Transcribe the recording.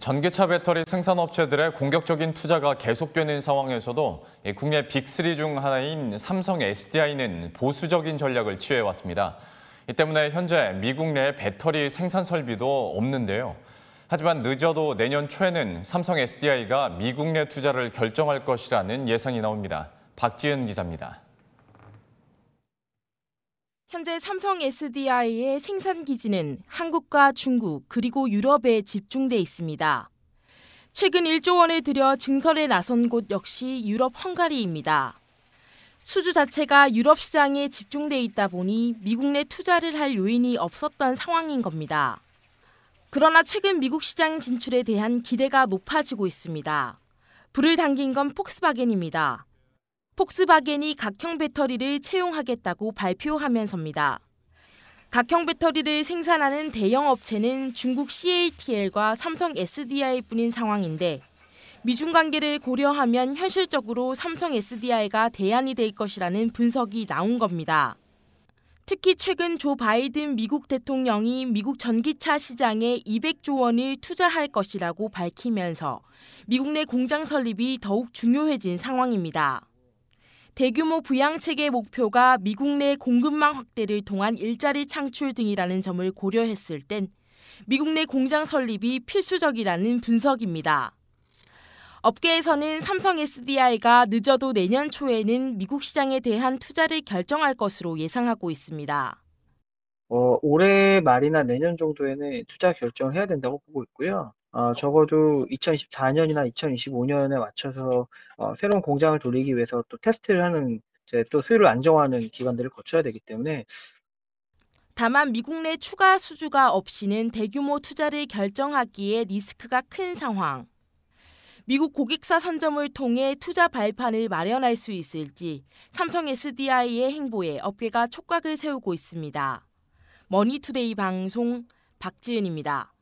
전기차 배터리 생산업체들의 공격적인 투자가 계속되는 상황에서도 국내 빅3 중 하나인 삼성 SDI는 보수적인 전략을 취해왔습니다. 이 때문에 현재 미국 내 배터리 생산 설비도 없는데요. 하지만 늦어도 내년 초에는 삼성 SDI가 미국 내 투자를 결정할 것이라는 예상이 나옵니다. 박지은 기자입니다. 현재 삼성 SDI의 생산 기지는 한국과 중국 그리고 유럽에 집중돼 있습니다. 최근 1조 원을 들여 증설에 나선 곳 역시 유럽 헝가리입니다. 수주 자체가 유럽 시장에 집중돼 있다 보니 미국 내 투자를 할 요인이 없었던 상황인 겁니다. 그러나 최근 미국 시장 진출에 대한 기대가 높아지고 있습니다. 불을 당긴 건 폭스바겐입니다. 폭스바겐이 각형 배터리를 채용하겠다고 발표하면서입니다. 각형 배터리를 생산하는 대형 업체는 중국 CATL과 삼성 SDI뿐인 상황인데 미중 관계를 고려하면 현실적으로 삼성 SDI가 대안이 될 것이라는 분석이 나온 겁니다. 특히 최근 조 바이든 미국 대통령이 미국 전기차 시장에 200조 원을 투자할 것이라고 밝히면서 미국 내 공장 설립이 더욱 중요해진 상황입니다. 대규모 부양책의 목표가 미국 내 공급망 확대를 통한 일자리 창출 등이라는 점을 고려했을 땐 미국 내 공장 설립이 필수적이라는 분석입니다. 업계에서는 삼성 SDI가 늦어도 내년 초에는 미국 시장에 대한 투자를 결정할 것으로 예상하고 있습니다. 어, 올해 말이나 내년 정도에는 투자 결정해야 된다고 보고 있고요. 어, 적어도 2024년이나 2025년에 맞춰서 어, 새로운 공장을 돌리기 위해서 또 테스트를 하는 이제 또 수요를 안정화하는 기관들을 거쳐야 되기 때문에 다만 미국 내 추가 수주가 없이는 대규모 투자를 결정하기에 리스크가 큰 상황. 미국 고객사 선점을 통해 투자 발판을 마련할 수 있을지 삼성 SDI의 행보에 업계가 촉각을 세우고 있습니다. 머니투데이 방송 박지은입니다.